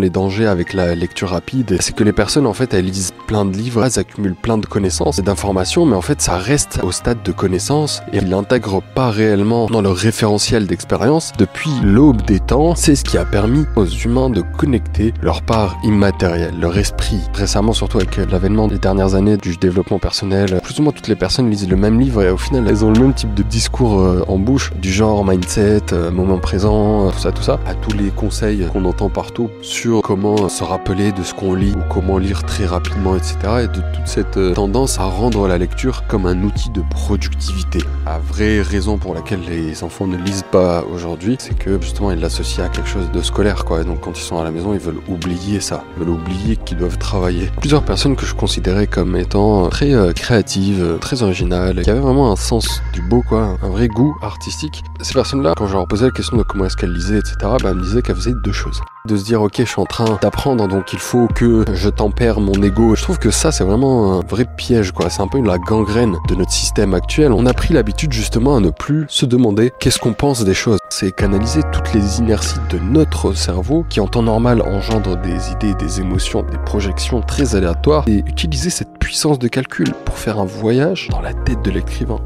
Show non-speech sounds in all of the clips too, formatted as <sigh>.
les dangers avec la lecture rapide, c'est que les personnes en fait elles lisent plein de livres, elles accumulent plein de connaissances et d'informations, mais en fait ça reste au stade de connaissance et ils l'intègrent pas réellement dans leur référentiel d'expérience. Depuis l'aube des temps, c'est ce qui a permis aux humains de connecter leur part immatérielle, leur esprit. Récemment, surtout avec l'avènement des dernières années du développement personnel, plus ou moins toutes les personnes lisent le même livre et au final elles ont le même type de discours euh, en bouche, du genre mindset, euh, moment présent, euh, tout ça, tout ça, à tous les conseils qu'on entend partout sur comment se rappeler de ce qu'on lit ou comment lire très rapidement, etc. Et de toute cette euh, tendance à rendre la lecture comme un outil de productivité. La vraie raison pour laquelle les enfants ne lisent pas aujourd'hui, c'est que justement ils l'associent à quelque chose de scolaire, quoi. Et donc quand ils sont à la maison, ils veulent oublier ça, ils veulent oublier qu'ils doivent travailler. Plusieurs personnes que je considérais comme étant très euh, créatives, euh, très originales, qui avaient vraiment un sens du beau, quoi, un vrai goût artistique. Ces personnes-là, quand je leur posais la question de comment est-ce qu'elles lisaient, etc., bah, elles me disaient qu'elles faisaient deux choses. De se dire, ok, je suis en train d'apprendre, donc il faut que je tempère mon ego. Je trouve que ça, c'est vraiment un vrai piège, quoi. C'est un peu la gangrène de notre système actuel. On a pris l'habitude justement à ne plus se demander qu'est-ce qu'on pense des choses. C'est canaliser toutes les inerties de notre cerveau qui en temps normal engendre des idées, des émotions, des projections très aléatoires et utiliser cette puissance de calcul pour faire un voyage dans la tête de l'écrivain.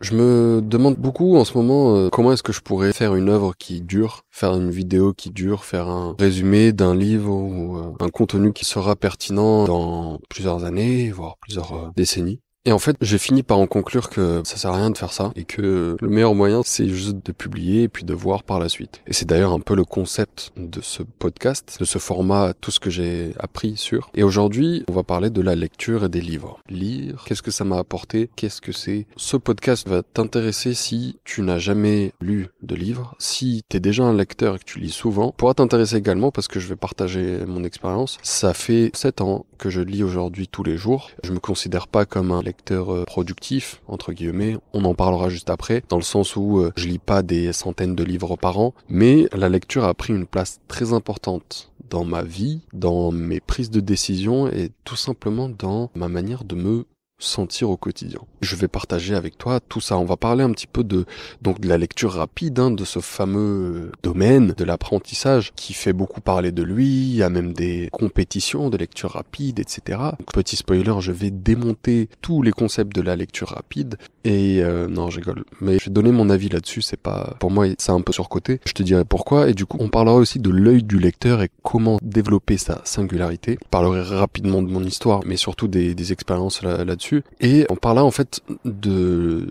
Je me demande beaucoup en ce moment euh, comment est-ce que je pourrais faire une œuvre qui dure, faire une vidéo qui dure, faire un résumé d'un livre ou euh, un contenu qui sera pertinent dans plusieurs années, voire plusieurs euh, décennies. Et en fait, j'ai fini par en conclure que ça sert à rien de faire ça et que le meilleur moyen, c'est juste de publier et puis de voir par la suite. Et c'est d'ailleurs un peu le concept de ce podcast, de ce format, tout ce que j'ai appris sur. Et aujourd'hui, on va parler de la lecture et des livres. Lire, qu'est-ce que ça m'a apporté, qu'est-ce que c'est. Ce podcast va t'intéresser si tu n'as jamais lu de livre, si tu es déjà un lecteur et que tu lis souvent. Pourra t'intéresser également parce que je vais partager mon expérience. Ça fait 7 ans que je lis aujourd'hui tous les jours. Je me considère pas comme un euh, productif, entre guillemets. On en parlera juste après, dans le sens où euh, je lis pas des centaines de livres par an, mais la lecture a pris une place très importante dans ma vie, dans mes prises de décision et tout simplement dans ma manière de me sentir au quotidien. Je vais partager avec toi tout ça. On va parler un petit peu de donc de la lecture rapide, hein, de ce fameux euh, domaine de l'apprentissage qui fait beaucoup parler de lui. Il y a même des compétitions de lecture rapide, etc. petit spoiler, je vais démonter tous les concepts de la lecture rapide. Et euh, non, je Mais je vais donner mon avis là-dessus. C'est pas pour moi, c'est un peu surcoté. Je te dirai pourquoi. Et du coup, on parlera aussi de l'œil du lecteur et comment développer sa singularité. Je parlerai rapidement de mon histoire, mais surtout des, des expériences là-dessus. Et on parlera en fait de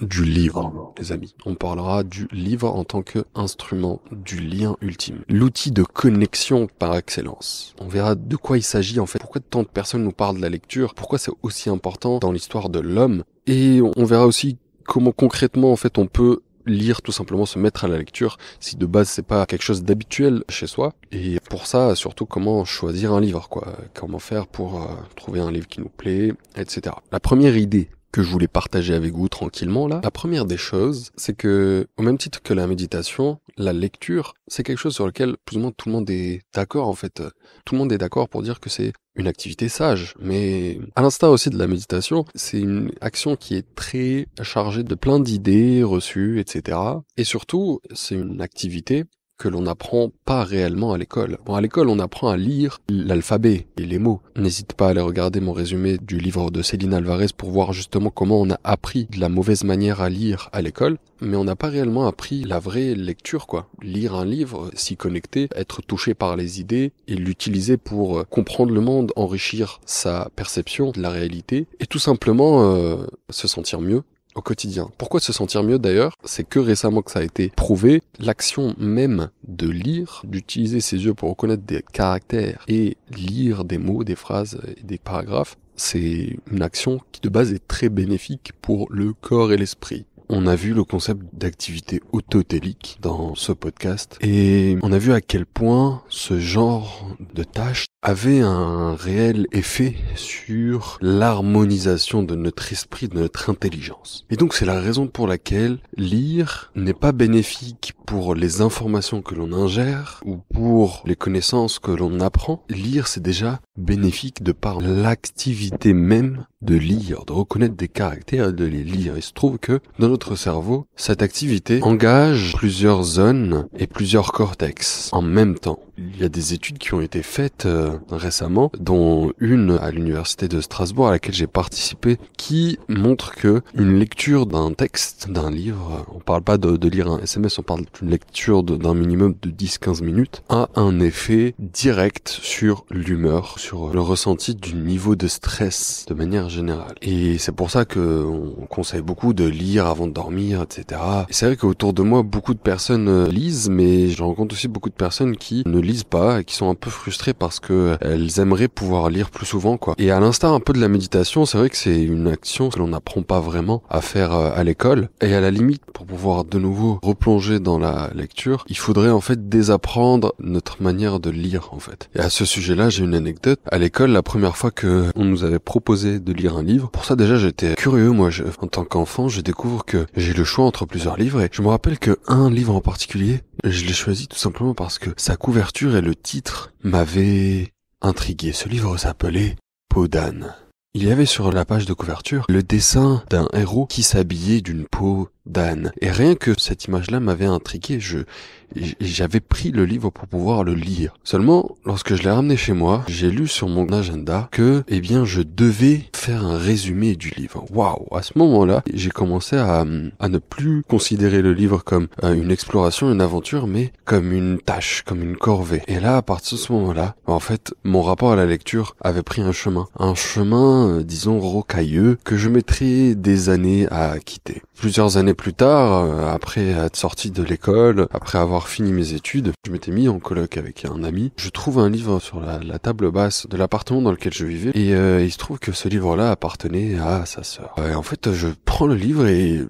du livre, les amis. On parlera du livre en tant que instrument du lien ultime. L'outil de connexion par excellence. On verra de quoi il s'agit en fait, pourquoi tant de personnes nous parlent de la lecture, pourquoi c'est aussi important dans l'histoire de l'homme. Et on verra aussi comment concrètement en fait on peut lire tout simplement se mettre à la lecture si de base c'est pas quelque chose d'habituel chez soi et pour ça surtout comment choisir un livre quoi comment faire pour euh, trouver un livre qui nous plaît etc la première idée que je voulais partager avec vous tranquillement là. La première des choses, c'est que au même titre que la méditation, la lecture, c'est quelque chose sur lequel plus ou moins tout le monde est d'accord en fait. Tout le monde est d'accord pour dire que c'est une activité sage, mais à l'instar aussi de la méditation, c'est une action qui est très chargée de plein d'idées reçues, etc. Et surtout, c'est une activité que l'on n'apprend pas réellement à l'école. Bon, à l'école, on apprend à lire l'alphabet et les mots. N'hésite pas à aller regarder mon résumé du livre de Céline Alvarez pour voir justement comment on a appris de la mauvaise manière à lire à l'école, mais on n'a pas réellement appris la vraie lecture, quoi. Lire un livre, s'y connecter, être touché par les idées et l'utiliser pour euh, comprendre le monde, enrichir sa perception de la réalité et tout simplement euh, se sentir mieux au quotidien. Pourquoi se sentir mieux d'ailleurs C'est que récemment que ça a été prouvé, l'action même de lire, d'utiliser ses yeux pour reconnaître des caractères et lire des mots, des phrases et des paragraphes, c'est une action qui de base est très bénéfique pour le corps et l'esprit. On a vu le concept d'activité autotélique dans ce podcast et on a vu à quel point ce genre de tâche avait un réel effet sur l'harmonisation de notre esprit, de notre intelligence. Et donc c'est la raison pour laquelle lire n'est pas bénéfique pour les informations que l'on ingère ou pour les connaissances que l'on apprend. Lire c'est déjà bénéfique de par l'activité même de lire, de reconnaître des caractères de les lire. Il se trouve que dans notre cerveau, cette activité engage plusieurs zones et plusieurs cortex en même temps. Il y a des études qui ont été faites euh, récemment, dont une à l'université de Strasbourg à laquelle j'ai participé, qui montre que une lecture d'un texte, d'un livre, on parle pas de, lire un SMS, on parle d'une lecture d'un minimum de 10-15 minutes, a un effet direct sur l'humeur, sur le ressenti du niveau de stress de manière générale. Et c'est pour ça que on conseille beaucoup de lire avant de dormir, etc. Et c'est vrai qu'autour de moi, beaucoup de personnes euh, lisent, mais je rencontre aussi beaucoup de personnes qui ne lisent pas et qui sont un peu frustrées parce que euh, elles aimeraient pouvoir lire plus souvent, quoi. Et à l'instar un peu de la méditation, c'est vrai que c'est une action que l'on n'apprend pas vraiment à faire euh, à l'école. Et à la limite, pour pouvoir de nouveau replonger dans la lecture, il faudrait en fait désapprendre notre manière de lire, en fait. Et à ce sujet-là, j'ai une anecdote. À l'école, la première fois que on nous avait proposé de lire un livre, pour ça déjà j'étais curieux, moi, en tant qu'enfant, je découvre que j'ai le choix entre plusieurs livres et je me rappelle que un livre en particulier je l'ai choisi tout simplement parce que sa couverture et le titre m'avaient intrigué. Ce livre s'appelait Peau d'âne. Il y avait sur la page de couverture le dessin d'un héros qui s'habillait d'une peau d'âne. Et rien que cette image-là m'avait intrigué, je, j'avais pris le livre pour pouvoir le lire. Seulement, lorsque je l'ai ramené chez moi, j'ai lu sur mon agenda que, eh bien, je devais faire un résumé du livre. Waouh À ce moment-là, j'ai commencé à, à, ne plus considérer le livre comme euh, une exploration, une aventure, mais comme une tâche, comme une corvée. Et là, à partir de ce moment-là, bah, en fait, mon rapport à la lecture avait pris un chemin, un chemin, euh, disons, rocailleux, que je mettrais des années à quitter. Plusieurs années plus tard, euh, après être sorti de l'école, après avoir fini mes études, je m'étais mis en colloque avec un ami. Je trouve un livre sur la, table basse de l'appartement dans lequel je vivais et euh, il se trouve que ce livre-là appartenait à sa sœur. Et en fait, je prends le livre et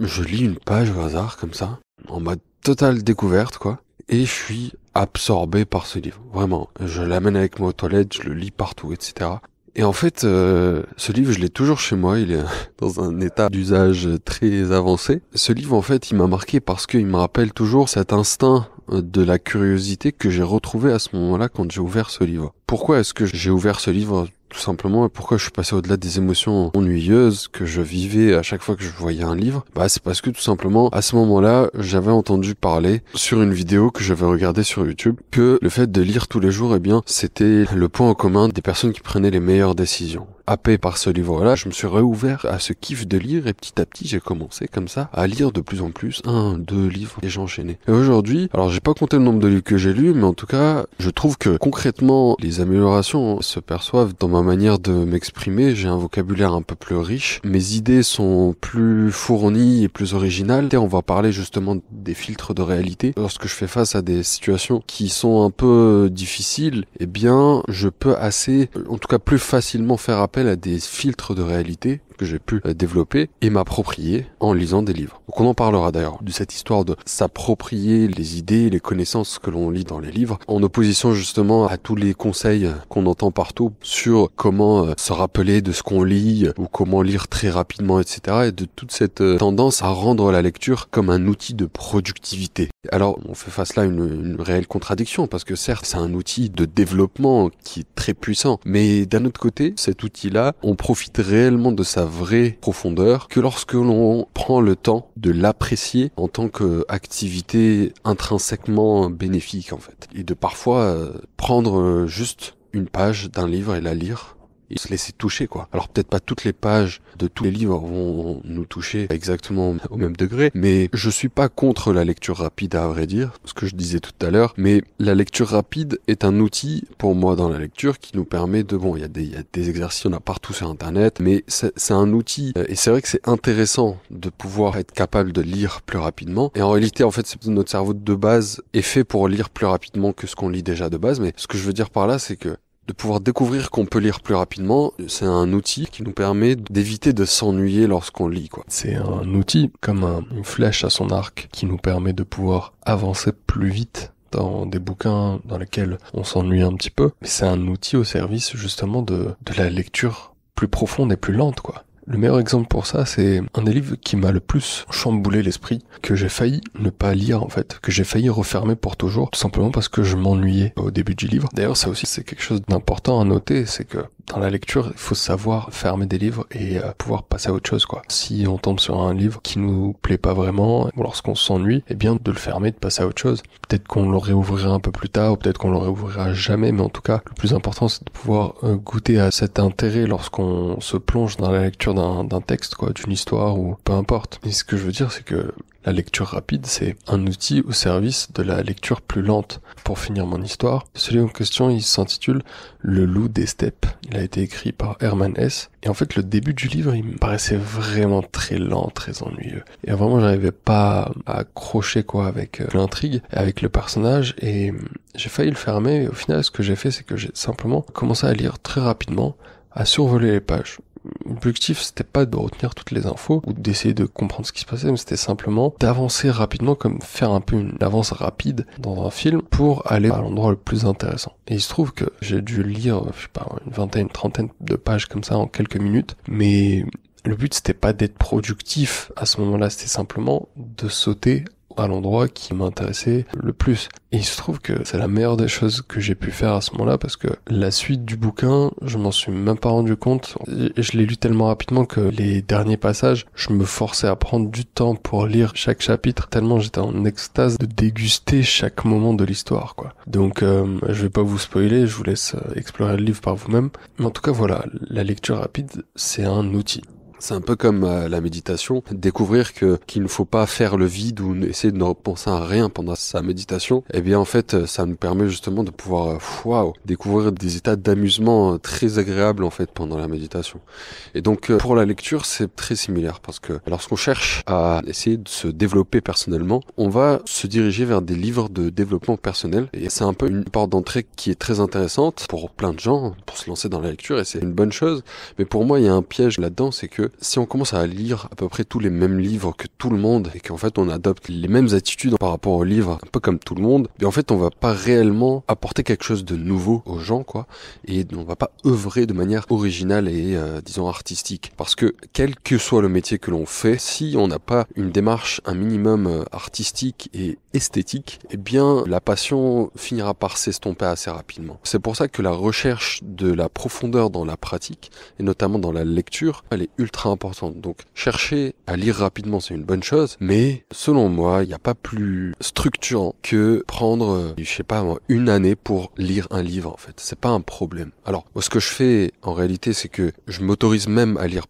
je lis une page au hasard comme ça, en mode totale découverte quoi. Et je suis absorbé par ce livre, vraiment. Je l'amène avec moi aux toilettes, je le lis partout, etc. Et en fait, euh, ce livre, je l'ai toujours chez moi. Il est <laughs> dans un état d'usage très avancé. Ce livre, en fait, il m'a marqué parce qu'il me rappelle toujours cet instinct de la curiosité que j'ai retrouvée à ce moment-là quand j'ai ouvert ce livre. Pourquoi est-ce que j'ai ouvert ce livre tout simplement pourquoi je suis passé au-delà des émotions ennuyeuses que je vivais à chaque fois que je voyais un livre bah c'est parce que tout simplement à ce moment-là j'avais entendu parler sur une vidéo que j'avais regardée sur YouTube que le fait de lire tous les jours eh bien c'était le point en commun des personnes qui prenaient les meilleures décisions happé par ce livre-là, je me suis réouvert à ce kiff de lire et petit à petit j'ai commencé comme ça à lire de plus en plus un, deux livres et j'ai enchaîné. Et aujourd'hui, alors j'ai pas compté le nombre de livres que j'ai lus, mais en tout cas, je trouve que concrètement les améliorations se perçoivent dans ma manière de m'exprimer. J'ai un vocabulaire un peu plus riche, mes idées sont plus fournies et plus originales. Et on va parler justement des filtres de réalité. Lorsque je fais face à des situations qui sont un peu difficiles, eh bien, je peux assez, en tout cas plus facilement faire appel à des filtres de réalité que j'ai pu euh, développer et m'approprier en lisant des livres. Donc on en parlera d'ailleurs de cette histoire de s'approprier les idées, les connaissances que l'on lit dans les livres, en opposition justement à tous les conseils qu'on entend partout sur comment euh, se rappeler de ce qu'on lit euh, ou comment lire très rapidement, etc. Et de toute cette tendance à rendre la lecture comme un outil de productivité. Alors, on fait face là à une, une, réelle contradiction parce que certes, c'est un outil de développement qui est très puissant, mais d'un autre côté, cet outil-là, on profite réellement de sa vraie profondeur que lorsque l'on prend le temps de l'apprécier en tant qu'activité intrinsèquement bénéfique en fait, et de parfois euh, prendre euh, juste une page d'un livre et la lire et se laisser toucher quoi. Alors peut-être pas toutes les pages de tous les livres vont nous toucher exactement au même degré, mais je suis pas contre la lecture rapide à vrai dire, ce que je disais tout à l'heure, mais la lecture rapide est un outil pour moi dans la lecture qui nous permet de bon, il y a des il y a des exercices on a partout sur internet, mais c'est un outil euh, et c'est vrai que c'est intéressant de pouvoir être capable de lire plus rapidement et en réalité en fait notre cerveau de base est fait pour lire plus rapidement que ce qu'on lit déjà de base, mais ce que je veux dire par là c'est que de pouvoir découvrir qu'on peut lire plus rapidement, c'est un outil qui nous permet d'éviter de s'ennuyer lorsqu'on lit. C'est un outil comme une flèche à son arc qui nous permet de pouvoir avancer plus vite dans des bouquins dans lesquels on s'ennuie un petit peu, mais c'est un outil au service justement de, de la lecture plus profonde et plus lente, quoi. Le meilleur exemple pour ça, c'est un des livres qui m'a le plus chamboulé l'esprit, que j'ai failli ne pas lire en fait, que j'ai failli refermer pour toujours, tout simplement parce que je m'ennuyais au début du livre. D'ailleurs, ça aussi, c'est quelque chose d'important à noter, c'est que dans la lecture, il faut savoir fermer des livres et euh, pouvoir passer à autre chose, quoi. Si on tombe sur un livre qui nous plaît pas vraiment, ou lorsqu'on s'ennuie, eh bien, de le fermer, de passer à autre chose. Peut-être qu'on le réouvrira un peu plus tard, ou peut-être qu'on le réouvrira jamais, mais en tout cas, le plus important, c'est de pouvoir euh, goûter à cet intérêt lorsqu'on se plonge dans la lecture d'un texte, quoi, d'une histoire ou peu importe. Mais ce que je veux dire, c'est que la lecture rapide, c'est un outil au service de la lecture plus lente. Pour finir mon histoire, celui en question, il s'intitule Le loup des steppes. Il a été écrit par Herman S. Et en fait, le début du livre, il me paraissait vraiment très lent, très ennuyeux. Et vraiment, j'arrivais pas à accrocher, quoi, avec euh, l'intrigue, avec le personnage. Et euh, j'ai failli le fermer. Et au final, ce que j'ai fait, c'est que j'ai simplement commencé à lire très rapidement, à survoler les pages l'objectif c'était pas de retenir toutes les infos ou d'essayer de comprendre ce qui se passait, mais c'était simplement d'avancer rapidement, comme faire un peu une avance rapide dans un film pour aller à l'endroit le plus intéressant. Et il se trouve que j'ai dû lire, je sais pas, une vingtaine, une trentaine de pages comme ça en quelques minutes, mais le but c'était pas d'être productif à ce moment-là, c'était simplement de sauter à l'endroit qui m'intéressait le plus. Et il se trouve que c'est la meilleure des choses que j'ai pu faire à ce moment-là parce que la suite du bouquin, je m'en suis même pas rendu compte. Je l'ai lu tellement rapidement que les derniers passages, je me forçais à prendre du temps pour lire chaque chapitre tellement j'étais en extase de déguster chaque moment de l'histoire, quoi. Donc, euh, je vais pas vous spoiler, je vous laisse euh, explorer le livre par vous-même. Mais en tout cas, voilà, la lecture rapide, c'est un outil. C'est un peu comme euh, la méditation, découvrir que qu'il ne faut pas faire le vide ou essayer de ne penser à rien pendant sa méditation. Eh bien en fait, euh, ça nous permet justement de pouvoir euh, wow, découvrir des états d'amusement très agréables en fait pendant la méditation. Et donc pour la lecture, c'est très similaire parce que lorsqu'on cherche à essayer de se développer personnellement, on va se diriger vers des livres de développement personnel et c'est un peu une porte d'entrée qui est très intéressante pour plein de gens pour se lancer dans la lecture et c'est une bonne chose. Mais pour moi, il y a un piège là-dedans, c'est que si on commence à lire à peu près tous les mêmes livres que tout le monde et qu'en fait on adopte les mêmes attitudes par rapport aux livres, un peu comme tout le monde, bien en fait on va pas réellement apporter quelque chose de nouveau aux gens quoi, et on va pas œuvrer de manière originale et euh, disons artistique, parce que quel que soit le métier que l'on fait, si on n'a pas une démarche un minimum euh, artistique et esthétique, eh bien la passion finira par s'estomper assez rapidement. C'est pour ça que la recherche de la profondeur dans la pratique, et notamment dans la lecture, elle est ultra importante. Donc chercher à lire rapidement, c'est une bonne chose, mais selon moi, il n'y a pas plus structurant que prendre, je sais pas une année pour lire un livre en fait. C'est pas un problème. Alors, ce que je fais en réalité, c'est que je m'autorise même à lire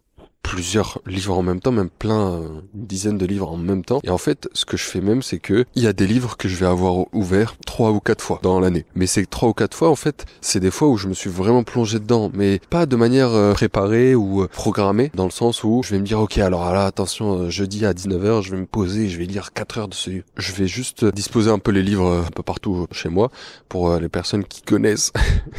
plusieurs livres en même temps, même plein, une euh, dizaine de livres en même temps. Et en fait, ce que je fais même, c'est que il y a des livres que je vais avoir ouverts trois ou quatre fois dans l'année. Mais ces trois ou quatre fois, en fait, c'est des fois où je me suis vraiment plongé dedans, mais pas de manière euh, préparée ou euh, programmée, dans le sens où je vais me dire, ok, alors ah là, attention, jeudi à 19h, je vais me poser, je vais lire quatre heures de ce... Je vais juste disposer un peu les livres un peu partout chez moi, pour les personnes qui connaissent.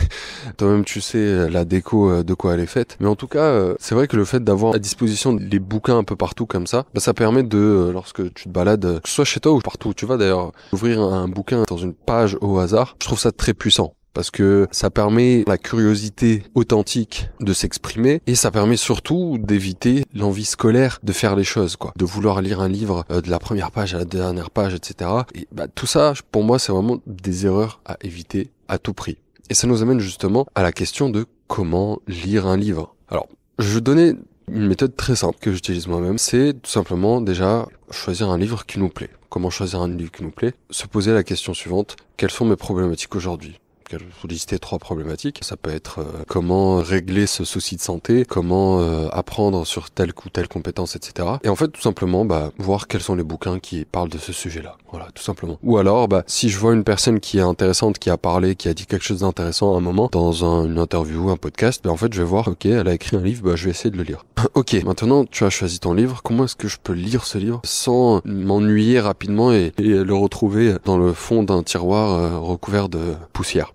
<laughs> Toi-même, tu sais, la déco de quoi elle est faite. Mais en tout cas, c'est vrai que le fait d'avoir à disposition des bouquins un peu partout comme ça, bah, ça permet de, euh, lorsque tu te balades, euh, que ce soit chez toi ou partout tu vas d'ailleurs, ouvrir un bouquin dans une page au hasard, je trouve ça très puissant parce que ça permet la curiosité authentique de s'exprimer et ça permet surtout d'éviter l'envie scolaire de faire les choses, quoi, de vouloir lire un livre euh, de la première page à la dernière page, etc. Et bah, tout ça, pour moi, c'est vraiment des erreurs à éviter à tout prix. Et ça nous amène justement à la question de comment lire un livre. Alors, je vais donner une méthode très simple que j'utilise moi-même, c'est tout simplement déjà choisir un livre qui nous plaît. Comment choisir un livre qui nous plaît Se poser la question suivante, quelles sont mes problématiques aujourd'hui il lister trois problématiques. Ça peut être euh, comment régler ce souci de santé, comment euh, apprendre sur telle ou telle compétence, etc. Et en fait, tout simplement, bah, voir quels sont les bouquins qui parlent de ce sujet-là. Voilà, tout simplement. Ou alors, bah, si je vois une personne qui est intéressante, qui a parlé, qui a dit quelque chose d'intéressant à un moment dans une interview, un podcast, bah, en fait, je vais voir, ok, elle a écrit un livre, bah, je vais essayer de le lire. <laughs> ok, maintenant, tu as choisi ton livre. Comment est-ce que je peux lire ce livre sans m'ennuyer rapidement et, le retrouver dans le fond d'un tiroir euh, recouvert de poussière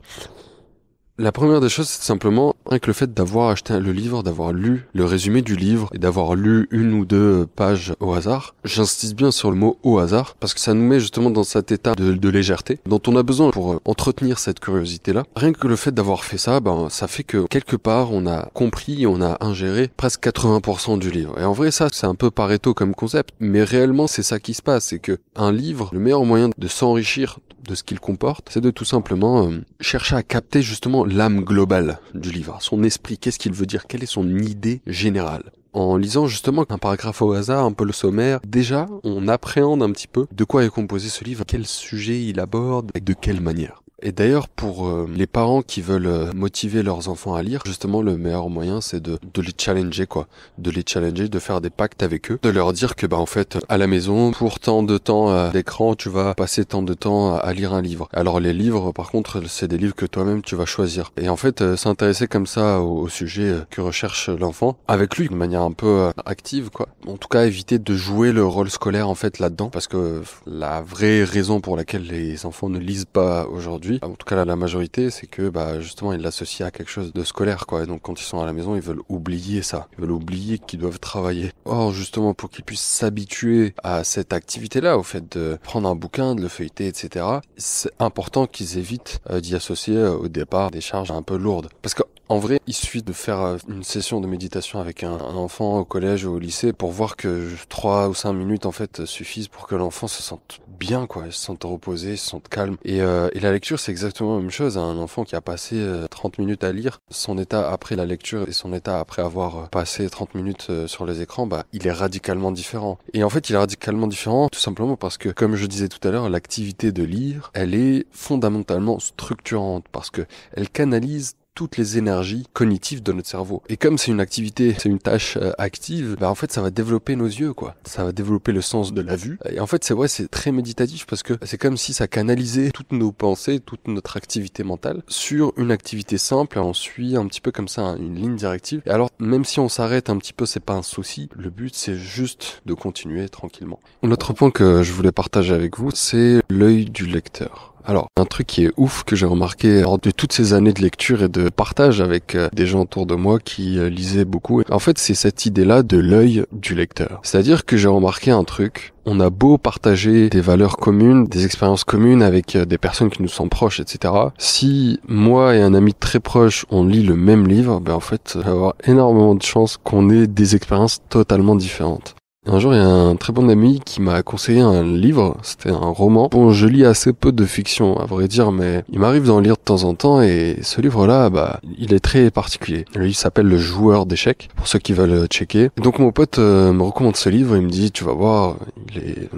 la première des choses, c'est simplement rien que le fait d'avoir acheté le livre, d'avoir lu le résumé du livre et d'avoir lu une ou deux pages au hasard. J'insiste bien sur le mot au hasard parce que ça nous met justement dans cet état de, légèreté dont on a besoin pour euh, entretenir cette curiosité-là. Rien que le fait d'avoir fait ça, ben, ça fait que quelque part on a compris, on a ingéré presque 80% du livre. Et en vrai, ça, c'est un peu pareto comme concept, mais réellement, c'est ça qui se passe, c'est que un livre, le meilleur moyen de s'enrichir de ce qu'il comporte, c'est de tout simplement euh, chercher à capter justement l'âme globale du livre, son esprit, qu'est-ce qu'il veut dire, quelle est son idée générale. En lisant justement un paragraphe au hasard, un peu le sommaire, déjà on appréhende un petit peu de quoi est composé ce livre, quel sujet il aborde et de quelle manière. Et d'ailleurs, pour euh, les parents qui veulent euh, motiver leurs enfants à lire, justement, le meilleur moyen, c'est de, de, les challenger, quoi. De les challenger, de faire des pactes avec eux, de leur dire que, bah, en fait, à la maison, pour tant de temps à euh, l'écran, tu vas passer tant de temps à, lire un livre. Alors, les livres, par contre, c'est des livres que toi-même, tu vas choisir. Et en fait, s'intéresser comme ça au, sujet que recherche l'enfant, avec lui, de manière un peu active, quoi. En tout cas, éviter de jouer le rôle scolaire, en fait, là-dedans, parce que la vraie raison pour laquelle les enfants ne lisent pas aujourd'hui, en tout cas là, la majorité, c'est que bah, justement ils l'associent à quelque chose de scolaire. Quoi. Et donc quand ils sont à la maison, ils veulent oublier ça. Ils veulent oublier qu'ils doivent travailler. Or justement pour qu'ils puissent s'habituer à cette activité-là, au fait de prendre un bouquin, de le feuilleter, etc., c'est important qu'ils évitent euh, d'y associer euh, au départ des charges un peu lourdes. Parce que en vrai, il suffit de faire euh, une session de méditation avec un, enfant au collège ou au lycée pour voir que 3 ou 5 minutes en fait suffisent pour que l'enfant se sente bien, quoi, se sente reposé, se sente calme. Et, euh, et la lecture, c'est exactement la même chose. Hein. Un enfant qui a passé 30 euh, minutes à lire, son état après la lecture et son état après avoir euh, passé 30 minutes sur les écrans, bah, il est radicalement différent. Et en fait, il est radicalement différent tout simplement parce que, comme je disais tout à l'heure, l'activité de lire, elle est fondamentalement structurante parce que elle canalise toutes les énergies cognitives de notre cerveau. Et comme c'est une activité, c'est une tâche euh, active, bah en fait ça va développer nos yeux quoi. Ça va développer le sens de la vue. Et en fait c'est ouais c'est très méditatif parce que c'est comme si ça canalisait toutes nos pensées, toute notre activité mentale sur une activité simple. on suit un petit peu comme ça hein, une ligne directive. Et alors même si on s'arrête un petit peu c'est pas un souci. Le but c'est juste de continuer tranquillement. autre point que je voulais partager avec vous c'est l'œil du lecteur. Alors, un truc qui est ouf que j'ai remarqué lors de toutes ces années de lecture et de partage avec euh, des gens autour de moi qui euh, lisaient beaucoup, en fait, c'est cette idée-là de l'œil du lecteur. C'est-à-dire que j'ai remarqué un truc, on a beau partager des valeurs communes, des expériences communes avec euh, des personnes qui nous sont proches, etc. Si moi et un ami très proche, on lit le même livre, ben en fait, on va avoir énormément de chances qu'on ait des expériences totalement différentes. Un jour, il y a un très bon ami qui m'a conseillé un livre, c'était un roman. Bon, je lis assez peu de fiction, à vrai dire, mais il m'arrive d'en lire de temps en temps et ce livre-là, bah, il est très particulier. Le livre s'appelle Le joueur d'échecs, pour ceux qui veulent checker. donc mon pote euh, me recommande ce livre, il me dit, tu vas voir, il est,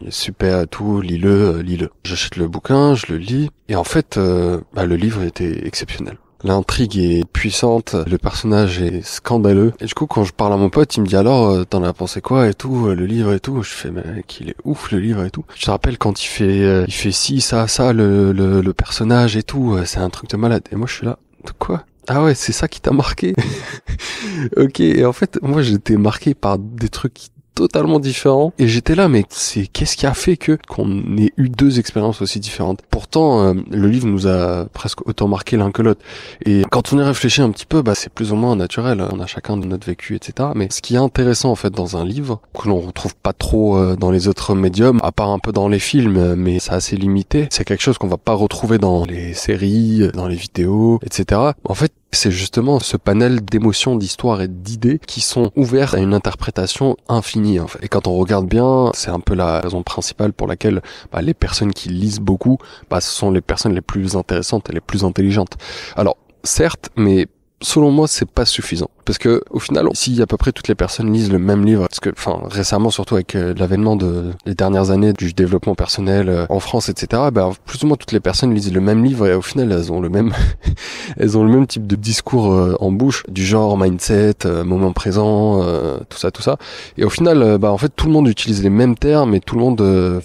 il est super à tout, lis-le, euh, lis-le. J'achète le bouquin, je le lis, et en fait, euh, bah, le livre était exceptionnel. L'intrigue est puissante, le personnage est scandaleux. Et du coup, quand je parle à mon pote, il me dit alors, euh, t'en as pensé quoi et tout, euh, le livre et tout. Je fais, Mais il est ouf le livre et tout. Je te rappelle quand il fait, euh, il fait ci, ça, ça, le, le, le personnage et tout, c'est un truc de malade. Et moi, je suis là, de quoi ah ouais, c'est ça qui t'a marqué. <laughs> ok, et en fait, moi j'étais marqué par des trucs qui totalement différent. Et j'étais là, mais c'est qu'est-ce qui a fait que qu'on ait eu deux expériences aussi différentes Pourtant, euh, le livre nous a presque autant marqué l'un que l'autre. Et quand on y réfléchit un petit peu, bah, c'est plus ou moins naturel. On a chacun de notre vécu, etc. Mais ce qui est intéressant en fait dans un livre, que l'on retrouve pas trop euh, dans les autres médiums, à part un peu dans les films, mais c'est assez limité. C'est quelque chose qu'on va pas retrouver dans les séries, dans les vidéos, etc. En fait, c'est justement ce panel d'émotions, d'histoires et d'idées qui sont ouvertes à une interprétation infinie. Et quand on regarde bien, c'est un peu la raison principale pour laquelle bah, les personnes qui lisent beaucoup, bah, ce sont les personnes les plus intéressantes et les plus intelligentes. Alors, certes, mais selon moi, c'est pas suffisant. Parce que, au final, si à peu près toutes les personnes lisent le même livre, parce que, enfin, récemment, surtout avec euh, l'avènement de les dernières années du développement personnel euh, en France, etc., ben, bah, plus ou moins toutes les personnes lisent le même livre et au final, elles ont le même, <laughs> elles ont le même type de discours euh, en bouche, du genre mindset, moment présent, tout ça, tout ça. Et au final, bah, en fait, tout le monde utilise les mêmes termes et tout le monde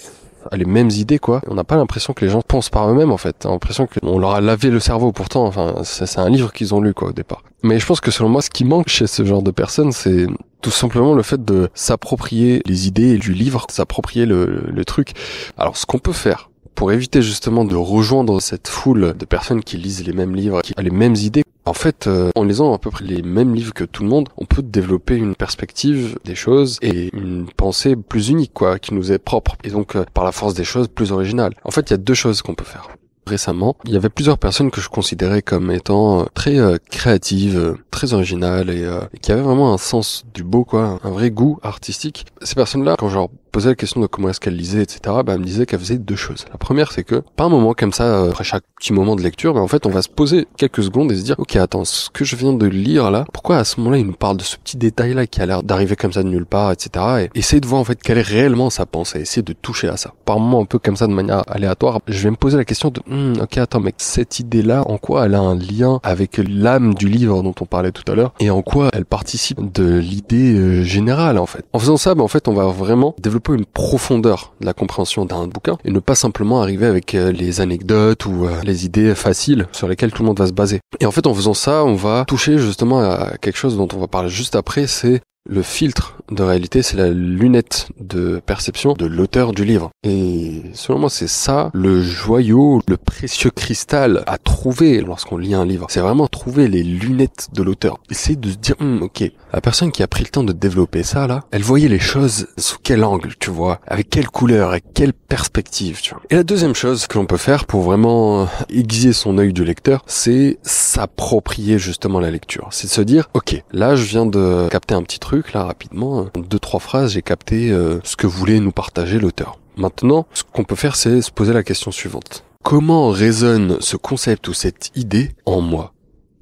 les mêmes idées quoi. On n'a pas l'impression que les gens pensent par eux-mêmes en fait. On a l'impression qu'on leur a lavé le cerveau pourtant. Enfin, c'est un livre qu'ils ont lu quoi au départ. Mais je pense que selon moi, ce qui manque chez ce genre de personnes, c'est tout simplement le fait de s'approprier les idées et du livre, s'approprier le, le truc. Alors ce qu'on peut faire pour éviter justement de rejoindre cette foule de personnes qui lisent les mêmes livres, qui ont les mêmes idées, en fait, euh, en lisant à peu près les mêmes livres que tout le monde, on peut développer une perspective des choses et une pensée plus unique, quoi, qui nous est propre. Et donc, euh, par la force des choses, plus originale. En fait, il y a deux choses qu'on peut faire récemment, il y avait plusieurs personnes que je considérais comme étant euh, très créatives, très originales et, qui avaient vraiment un sens du beau quoi, un vrai goût artistique. Ces personnes-là, quand je posais la question de comment est-ce qu'elle lisait, etc., bah, elle me disait qu'elle faisait deux choses. La première, c'est que, par un moment comme ça, euh, après chaque petit moment de lecture, mais bah, en fait, on va se poser quelques secondes et se dire, ok, attends, ce que je viens de lire là, pourquoi à ce moment-là, il nous parle de ce petit détail-là qui a l'air d'arriver comme ça de nulle part, etc., et essayer de voir, en fait, quelle est réellement sa pensée, essayer de toucher à ça. Par moment, un peu comme ça, de manière aléatoire, je vais me poser la question de, hmm, ok, attends, mais cette idée-là, en quoi elle a un lien avec l'âme du livre dont on parlait tout à l'heure, et en quoi elle participe de l'idée euh, générale, en fait. En faisant ça, bah, en fait, on va vraiment développer une profondeur de la compréhension d'un bouquin et ne pas simplement arriver avec euh, les anecdotes ou euh, les idées faciles sur lesquelles tout le monde va se baser. Et en fait, en faisant ça, on va toucher justement à quelque chose dont on va parler juste après, c'est le filtre de réalité, c'est la lunette de perception de l'auteur du livre. Et selon moi, c'est ça le joyau, le précieux cristal à trouver lorsqu'on lit un livre. C'est vraiment trouver les lunettes de l'auteur. Essayer de se dire, hmm, ok, la personne qui a pris le temps de développer ça, là, elle voyait les choses sous quel angle, tu vois, avec quelle couleur, avec quelle perspective, tu vois. Et la deuxième chose que l'on peut faire pour vraiment euh, aiguiser son œil du lecteur, c'est s'approprier justement la lecture. C'est de se dire, ok, là, je viens de capter un petit truc là rapidement, en hein. deux trois phrases, j'ai capté euh, ce que voulait nous partager l'auteur. Maintenant, ce qu'on peut faire, c'est se poser la question suivante. Comment résonne ce concept ou cette idée en moi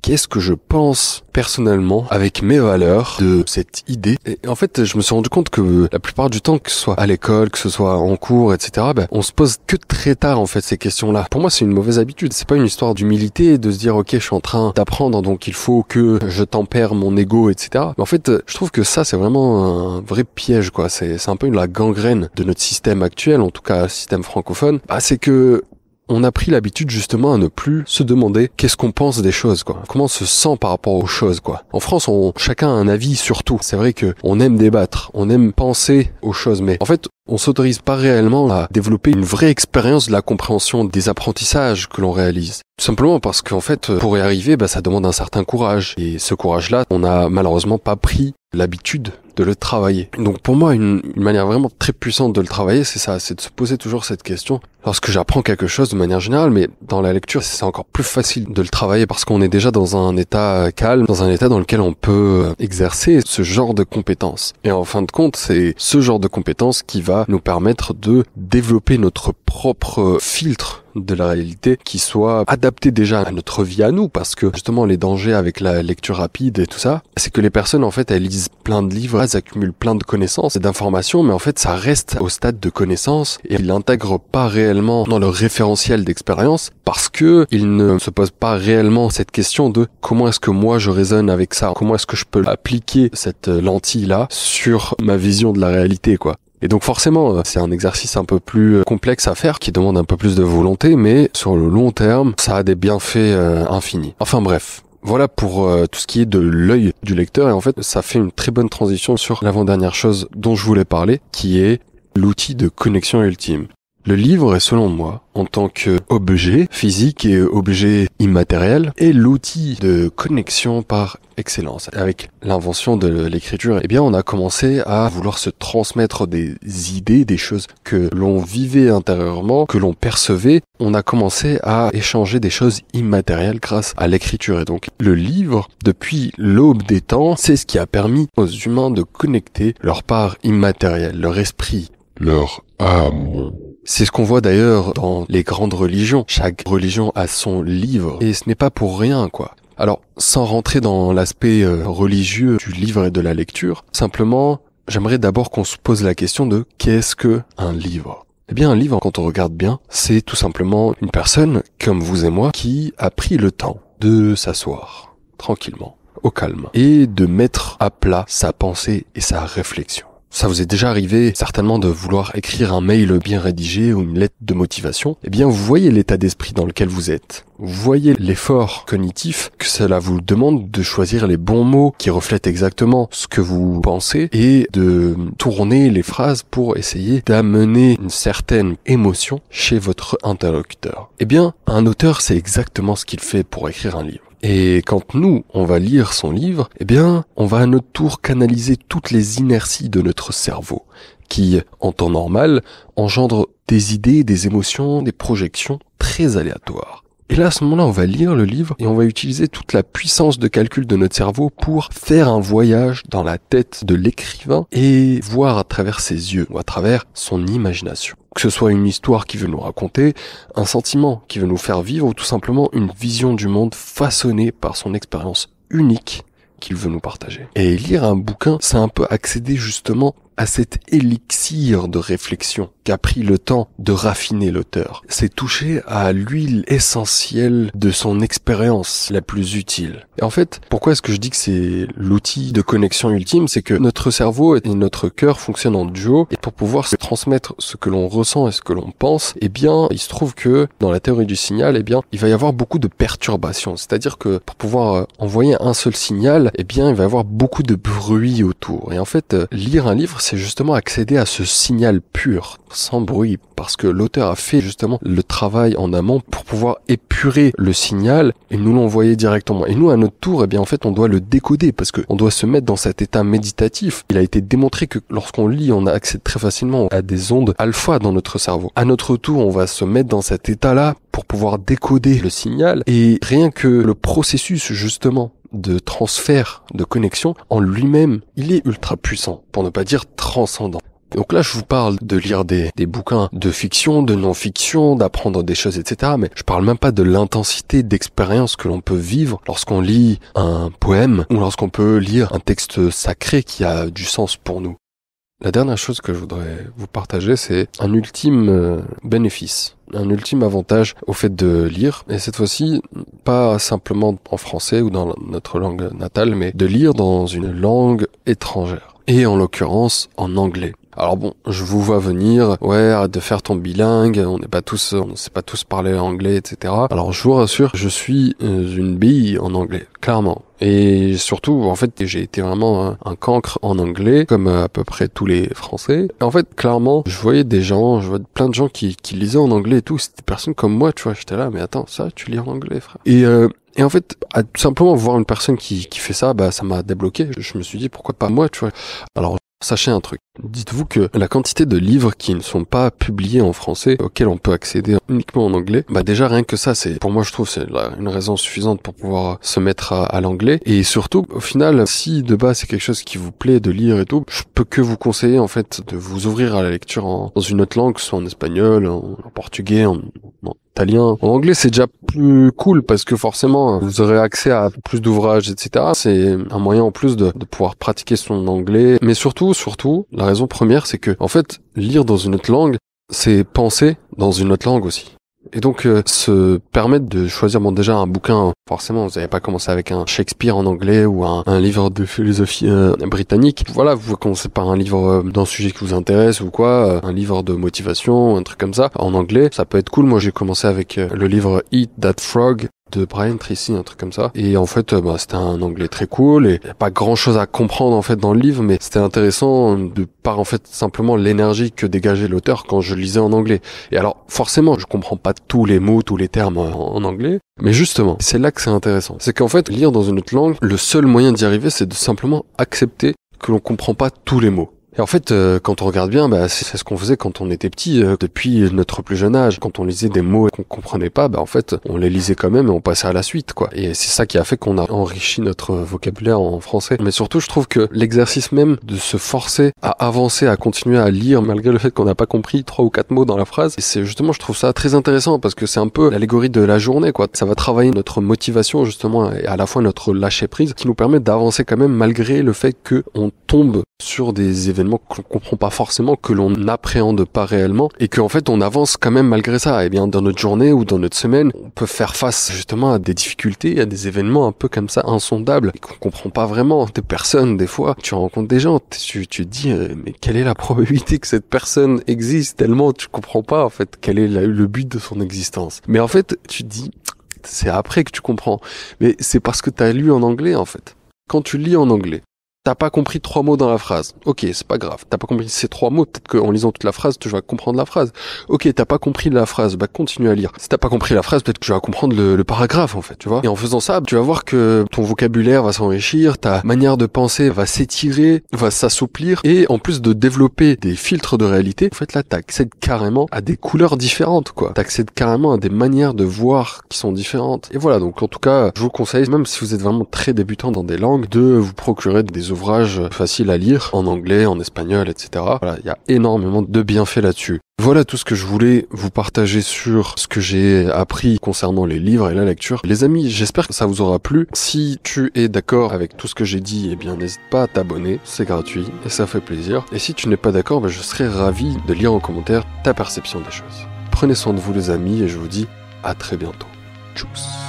qu'est-ce que je pense personnellement avec mes valeurs de cette idée. Et en fait, je me suis rendu compte que la plupart du temps, que ce soit à l'école, que ce soit en cours, etc., ben, on se pose que très tard en fait ces questions-là. Pour moi, c'est une mauvaise habitude. C'est pas une histoire d'humilité de se dire ok, je suis en train d'apprendre, donc il faut que je tempère mon ego, etc. Mais en fait, euh, je trouve que ça, c'est vraiment un vrai piège, quoi. C'est un peu la gangrène de notre système actuel, en tout cas système francophone. Bah, c'est que on a pris l'habitude justement à ne plus se demander qu'est-ce qu'on pense des choses quoi, comment on se sent par rapport aux choses quoi. En France, on chacun a un avis sur tout. C'est vrai que on aime débattre, on aime penser aux choses mais en fait, on s'autorise pas réellement à développer une vraie expérience de la compréhension des apprentissages que l'on réalise. Tout simplement parce qu'en fait, euh, pour y arriver, bah, ça demande un certain courage. Et ce courage-là, on n'a malheureusement pas pris l'habitude de le travailler. Donc pour moi, une, une, manière vraiment très puissante de le travailler, c'est ça, c'est de se poser toujours cette question. Lorsque j'apprends quelque chose de manière générale, mais dans la lecture, c'est encore plus facile de le travailler parce qu'on est déjà dans un état euh, calme, dans un état dans lequel on peut euh, exercer ce genre de compétences. Et en fin de compte, c'est ce genre de compétences qui va nous permettre de développer notre propre filtre de la réalité qui soit adapté déjà à notre vie à nous parce que justement les dangers avec la lecture rapide et tout ça c'est que les personnes en fait elles lisent plein de livres elles accumulent plein de connaissances et d'informations mais en fait ça reste au stade de connaissance et ils l'intègrent pas réellement dans leur référentiel d'expérience parce que ils ne se posent pas réellement cette question de comment est-ce que moi je raisonne avec ça comment est-ce que je peux appliquer cette lentille là sur ma vision de la réalité quoi et donc forcément, euh, c'est un exercice un peu plus euh, complexe à faire, qui demande un peu plus de volonté, mais sur le long terme, ça a des bienfaits euh, infinis. Enfin bref, voilà pour tout ce qui est de l'œil du lecteur et en fait ça fait une très bonne transition sur l'avant-dernière chose dont je voulais parler qui est l'outil de connexion ultime. Le livre est selon moi, en tant qu'objet physique et objet immatériel, est l'outil de connexion par excellence. Avec l'invention de l'écriture, eh bien, on a commencé à vouloir se transmettre des idées, des choses que l'on vivait intérieurement, que l'on percevait. On a commencé à échanger des choses immatérielles grâce à l'écriture. Et donc, le livre, depuis l'aube des temps, c'est ce qui a permis aux humains de connecter leur part immatérielle, leur esprit, leur âme c'est ce qu'on voit d'ailleurs dans les grandes religions. Chaque religion a son livre et ce n'est pas pour rien, quoi. Alors, sans rentrer dans l'aspect euh, religieux du livre et de la lecture, simplement, j'aimerais d'abord qu'on se pose la question de qu'est-ce que un livre Eh bien, un livre, quand on regarde bien, c'est tout simplement une personne, comme vous et moi, qui a pris le temps de s'asseoir, tranquillement, au calme, et de mettre à plat sa pensée et sa réflexion. Ça vous est déjà arrivé certainement de vouloir écrire un mail bien rédigé ou une lettre de motivation. Eh bien, vous voyez l'état d'esprit dans lequel vous êtes. Vous voyez l'effort cognitif que cela vous demande de choisir les bons mots qui reflètent exactement ce que vous pensez et de tourner les phrases pour essayer d'amener une certaine émotion chez votre interlocuteur. Eh bien, un auteur, c'est exactement ce qu'il fait pour écrire un livre. Et quand nous, on va lire son livre, eh bien, on va à notre tour canaliser toutes les inerties de notre cerveau, qui, en temps normal, engendre des idées, des émotions, des projections très aléatoires. Et là, à ce moment-là, on va lire le livre et on va utiliser toute la puissance de calcul de notre cerveau pour faire un voyage dans la tête de l'écrivain et voir à travers ses yeux ou à travers son imagination. Que ce soit une histoire qui veut nous raconter, un sentiment qui veut nous faire vivre ou tout simplement une vision du monde façonnée par son expérience unique qu'il veut nous partager. Et lire un bouquin, c'est un peu accéder justement à cet élixir de réflexion qu'a pris le temps de raffiner l'auteur. C'est touché à l'huile essentielle de son expérience la plus utile. Et en fait, pourquoi est-ce que je dis que c'est l'outil de connexion ultime C'est que notre cerveau et notre cœur fonctionnent en duo et pour pouvoir se transmettre ce que l'on ressent et ce que l'on pense, eh bien, il se trouve que dans la théorie du signal, eh bien, il va y avoir beaucoup de perturbations. C'est-à-dire que pour pouvoir euh, envoyer un seul signal, eh bien, il va y avoir beaucoup de bruit autour. Et en fait, euh, lire un livre, c'est justement accéder à ce signal pur, sans bruit, parce que l'auteur a fait justement le travail en amont pour pouvoir épurer le signal et nous l'envoyer directement. Et nous, à notre tour, eh bien, en fait, on doit le décoder parce que on doit se mettre dans cet état méditatif. Il a été démontré que lorsqu'on lit, on accède très facilement à des ondes alpha dans notre cerveau. À notre tour, on va se mettre dans cet état-là pour pouvoir décoder le signal et rien que le processus, justement, de transfert de connexion en lui-même, il est ultra puissant, pour ne pas dire transcendant. Donc là, je vous parle de lire des, bouquins de fiction, de non-fiction, d'apprendre des choses, etc. Mais je parle même pas de l'intensité d'expérience que l'on peut vivre lorsqu'on lit un poème ou lorsqu'on peut lire un texte sacré qui a du sens pour nous. La dernière chose que je voudrais vous partager, c'est un ultime euh, bénéfice un ultime avantage au fait de lire, et cette fois-ci pas simplement en français ou dans notre langue natale, mais de lire dans une langue étrangère, et en l'occurrence en anglais. Alors bon, je vous vois venir, ouais, arrête de faire ton bilingue, on n'est pas tous, on sait pas tous parler anglais, etc. Alors je vous rassure, je suis euh, une bille en anglais, clairement. Et surtout, en fait, j'ai été vraiment un, cancre en anglais, comme euh, à peu près tous les Français. en fait, clairement, je voyais des gens, je vois plein de gens qui, qui lisaient en anglais et tout. C'était des personnes comme moi, tu vois. J'étais là, mais attends, ça, tu lis en anglais, frère. Et euh, et en fait, à tout simplement voir une personne qui, qui fait ça, bah ça m'a débloqué. Je me suis dit pourquoi pas moi, tu vois. Alors Sachez un truc. Dites-vous que la quantité de livres qui ne sont pas publiés en français, auxquels on peut accéder uniquement en anglais, bah déjà rien que ça, c'est pour moi je trouve c'est une raison suffisante pour pouvoir se mettre à, l'anglais. Et surtout, au final, si de base c'est quelque chose qui vous plaît de lire et tout, je peux que vous conseiller en fait de vous ouvrir à la lecture dans une autre langue, soit en espagnol, en, portugais, en en anglais, c'est déjà plus cool parce que forcément, vous aurez accès à plus d'ouvrages, etc. C'est un moyen en plus de, de pouvoir pratiquer son anglais. Mais surtout, surtout, la raison première, c'est que, en fait, lire dans une autre langue, c'est penser dans une autre langue aussi. Et donc euh, se permettre de choisir bon déjà un bouquin, forcément vous n'avez pas commencé avec un Shakespeare en anglais ou un, livre de philosophie euh, britannique. Voilà, vous commencez par un livre euh, d'un sujet qui vous intéresse ou quoi, un livre de motivation, un truc comme ça en anglais, ça peut être cool. Moi j'ai commencé avec le livre Eat That Frog de Brian Tracy, un truc comme ça. Et en fait, euh, bah, c'était un anglais très cool et pas grand chose à comprendre en fait dans le livre, mais c'était intéressant de par en fait simplement l'énergie que dégageait l'auteur quand je lisais en anglais. Et alors, forcément, je comprends pas tous les mots, tous les termes en, en anglais, mais justement, c'est là que c'est intéressant. C'est qu'en fait, lire dans une autre langue, le seul moyen d'y arriver, c'est de simplement accepter que l'on comprend pas tous les mots. Et en fait, euh, quand on regarde bien, bah, c'est ce qu'on faisait quand on était petit, euh, depuis notre plus jeune âge. Quand on lisait des mots qu'on comprenait pas, bah, en fait, on les lisait quand même et on passait à la suite, quoi. Et c'est ça qui a fait qu'on a enrichi notre vocabulaire en français. Mais surtout, je trouve que l'exercice même de se forcer à avancer, à continuer à lire, malgré le fait qu'on n'a pas compris trois ou quatre mots dans la phrase, c'est justement, je trouve ça très intéressant parce que c'est un peu l'allégorie de la journée, quoi. Ça va travailler notre motivation, justement, et à la fois notre lâcher prise, qui nous permet d'avancer quand même malgré le fait qu'on tombe sur des événements qu'on ne comprend pas forcément, que l'on n'appréhende pas réellement, et qu'en fait on avance quand même malgré ça. Et eh bien dans notre journée ou dans notre semaine, on peut faire face justement à des difficultés, à des événements un peu comme ça insondables, et qu'on comprend pas vraiment. Des personnes, des fois, tu rencontres des gens, tu, tu te dis euh, mais quelle est la <laughs> probabilité que cette personne existe tellement tu comprends pas en fait quel est le but de son existence. Mais en fait tu te dis c'est après que tu comprends. Mais c'est parce que tu as lu en anglais en fait. Quand tu lis en anglais, T'as pas compris trois mots dans la phrase. Ok, c'est pas grave. T'as pas compris ces trois mots. Peut-être qu'en lisant toute la phrase, tu vas comprendre la phrase. Ok, t'as pas compris la phrase. Bah, continue à lire. Si t'as pas compris la phrase, peut-être que tu vas comprendre le, le, paragraphe, en fait, tu vois. Et en faisant ça, tu vas voir que ton vocabulaire va s'enrichir, ta manière de penser va s'étirer, va s'assouplir. Et en plus de développer des filtres de réalité, en fait, là, t'accèdes carrément à des couleurs différentes, quoi. T'accèdes carrément à des manières de voir qui sont différentes. Et voilà. Donc, en tout cas, je vous conseille, même si vous êtes vraiment très débutant dans des langues, de vous procurer des ouvrages facile à lire en anglais, en espagnol, etc. Voilà, il y a énormément de bienfaits là-dessus. Voilà tout ce que je voulais vous partager sur ce que j'ai appris concernant les livres et la lecture. Les amis, j'espère que ça vous aura plu. Si tu es d'accord avec tout ce que j'ai dit, eh bien n'hésite pas à t'abonner, c'est gratuit et ça fait plaisir. Et si tu n'es pas d'accord, ben, je serais ravi de lire en commentaire ta perception des choses. Prenez soin de vous les amis et je vous dis à très bientôt. Tchuss